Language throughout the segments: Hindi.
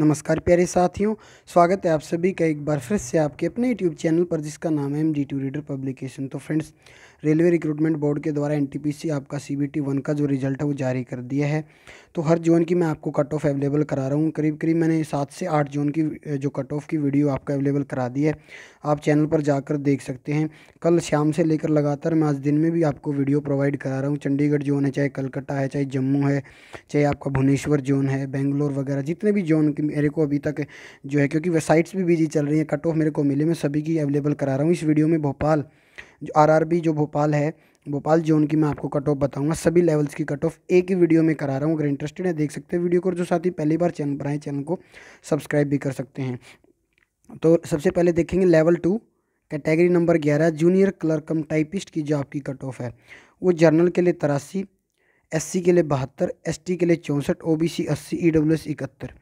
नमस्कार प्यारे साथियों स्वागत है आप सभी का एक बार फिर से आपके अपने यूट्यूब चैनल पर जिसका नाम है M G two reader publication तो फ्रेंड्स रेलवे रिक्रूटमेंट बोर्ड के द्वारा एनटीपीसी आपका सीबीटी वन का जो रिजल्ट है वो जारी कर दिया है तो हर जोन की मैं आपको कट ऑफ अवेलेबल करा रहा हूँ करीब करीब मैंने सात से आठ जोन की जो कट ऑफ की वीडियो आपका अवेलेबल करा दी है आप चैनल पर जाकर देख सकते हैं कल शाम से लेकर लगातार मैं आज दिन में भी आपको वीडियो प्रोवाइड करा रहा हूँ चंडीगढ़ जोन है चाहे कलकत्ता है चाहे जम्मू है चाहे आपका भुवनेश्वर जोन है बेंगलोर वगैरह जितने भी जोन मेरे को अभी तक जो है क्योंकि वेबसाइट्स भी बिजी चल रही हैं कट ऑफ मेरे को मिले मैं सभी की अवेलेबल करा रहा हूँ इस वीडियो में भोपाल जो आरआरबी जो भोपाल है भोपाल जोन की मैं आपको कट ऑफ बताऊंगा सभी लेवल्स की कट ऑफ एक ही वीडियो में करा रहा हूँ अगर इंटरेस्टेड है देख सकते हैं वीडियो को जो साथ ही पहली बार चैनल पर आए चैनल को सब्सक्राइब भी कर सकते हैं तो सबसे पहले देखेंगे लेवल टू कैटेगरी नंबर ग्यारह जूनियर क्लर्कम टाइपिस्ट की जो आपकी कट ऑफ है वो जर्नल के लिए तिरासी एस के लिए बहत्तर एस के लिए चौंसठ सी अस्सी ईडब्ल्यूएस इकहत्तर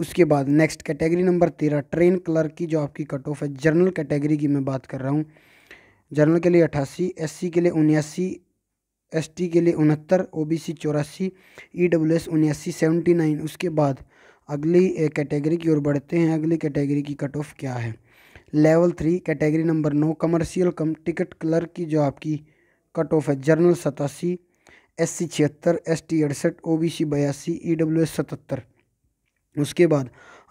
उसके बाद नेक्स्ट कैटेगरी नंबर तेरह ट्रेन क्लर्क की जो आपकी कट ऑफ है जर्नल कैटेगरी की मैं बात कर रहा हूँ जर्नल के लिए अट्ठासी एससी के लिए उन्यासी एसटी के लिए उनहत्तर ओबीसी चौरासी ई डब्ल्यू एस उन्यासी सेवेंटी नाइन उसके बाद अगली कैटेगरी की ओर बढ़ते हैं अगली कैटेगरी की कट ऑफ क्या है लेवल थ्री कैटेगरी नंबर नौ कमर्शियल कम टिकट क्लर्क की जो आपकी कट ऑफ है जर्नल सतासी एस सी छिहत्तर एस टी अड़सठ ओ बी सी बयासी ई डब्ल्यू एस सतहत्तर उसके बाद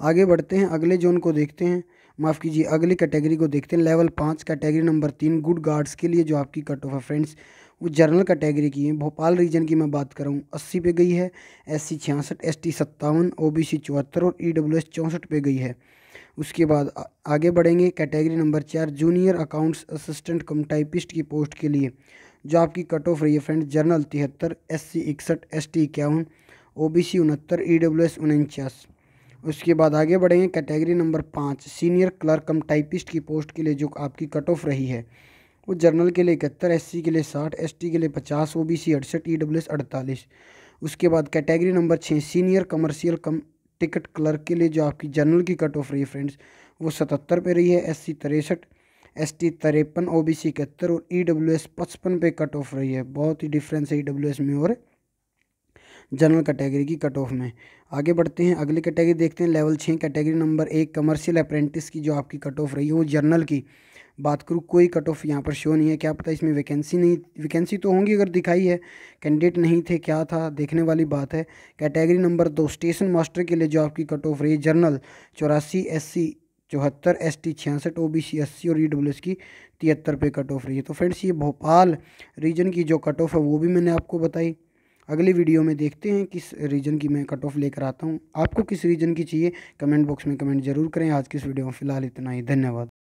आगे बढ़ते हैं अगले जोन को देखते हैं माफ़ कीजिए अगली कैटेगरी को देखते हैं लेवल पाँच कैटेगरी नंबर तीन गुड गार्ड्स के लिए जो आपकी कट ऑफ है फ्रेंड्स वो जनरल कैटेगरी की है भोपाल रीजन की मैं बात कर रहा हूँ अस्सी पे गई है एस सी छियासठ एस टी सत्तावन ओ बी सी चौहत्तर और ई डब्ल्यू एस चौंसठ पे गई है उसके बाद आगे बढ़ेंगे कैटेगरी नंबर चार junior accounts assistant cum typist की पोस्ट के लिए जो आपकी कट ऑफ रही है फ्रेंड जर्नल तिहत्तर एस सी इकसठ एस टी इक्यावन ओ बी सी उनहत्तर ई डब्ल्यू एस उनचास उसके बाद आगे बढ़ेंगे कैटेगरी नंबर पाँच सीनियर क्लर्क कम टाइपिस्ट की पोस्ट के लिए जो आपकी कट ऑफ रही है वो जनरल के लिए इकहत्तर एस के लिए साठ एस के लिए पचास ओ बी सी अड़सठ ई डब्ल्यू एस अड़तालीस उसके बाद कैटेगरी नंबर छः senior commercial cum ticket clerk के लिए जो आपकी जनरल की कट ऑफ रही है फ्रेंड्स वो सतहत्तर पे रही है एस सी तिरसठ एस टी तिरपन ओ बी सी इकहत्तर और ई डब्ल्यू एस पचपन पे कट ऑफ रही है बहुत ही डिफरेंस है ई डब्ल्यू एस में और जनरल कैटेगरी की कट ऑफ में आगे बढ़ते हैं अगली कैटेगरी देखते हैं लेवल छः कैटेगरी नंबर एक कमर्शियल अप्रेंटिस की जो आपकी कट ऑफ रही है वो जर्नल की बात करूँ कोई कट ऑफ यहाँ पर शो नहीं है क्या पता इसमें वैकेंसी नहीं वैकेंसी तो होंगी अगर दिखाई है कैंडिडेट नहीं थे क्या था देखने वाली बात है कैटेगरी नंबर दो स्टेशन मास्टर के लिए जो आपकी कट ऑफ रही जर्नल चौरासी एस सी चौहत्तर एस टी छियासठ O B C S C और ई डब्ल्यू एस की तिहत्तर पे कट ऑफ रही है तो फ्रेंड्स ये भोपाल रीजन की जो कट ऑफ है वो भी मैंने आपको बताई अगले वीडियो में देखते हैं किस रीजन की मैं कट ऑफ लेकर आता हूँ आपको किस रीजन की चाहिए कमेंट बॉक्स में कमेंट जरूर करें आज की इस वीडियो में फ़िलहाल इतना ही धन्यवाद